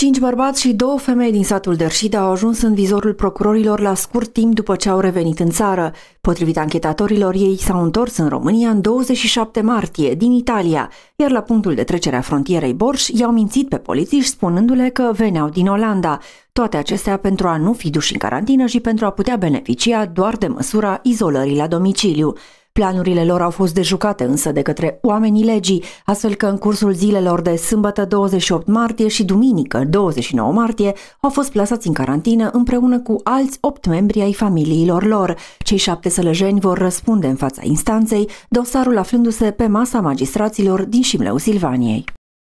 Cinci bărbați și două femei din satul Derșida au ajuns în vizorul procurorilor la scurt timp după ce au revenit în țară. Potrivit anchetatorilor, ei s-au întors în România în 27 martie, din Italia, iar la punctul de trecere a frontierei Borș i-au mințit pe polițiști spunându-le că veneau din Olanda. Toate acestea pentru a nu fi duși în carantină și pentru a putea beneficia doar de măsura izolării la domiciliu. Planurile lor au fost dejucate însă de către oamenii legii, astfel că în cursul zilelor de sâmbătă 28 martie și duminică 29 martie au fost plasați în carantină împreună cu alți 8 membri ai familiilor lor. Cei șapte sălăjeni vor răspunde în fața instanței, dosarul aflându-se pe masa magistraților din Șimleu Silvaniei.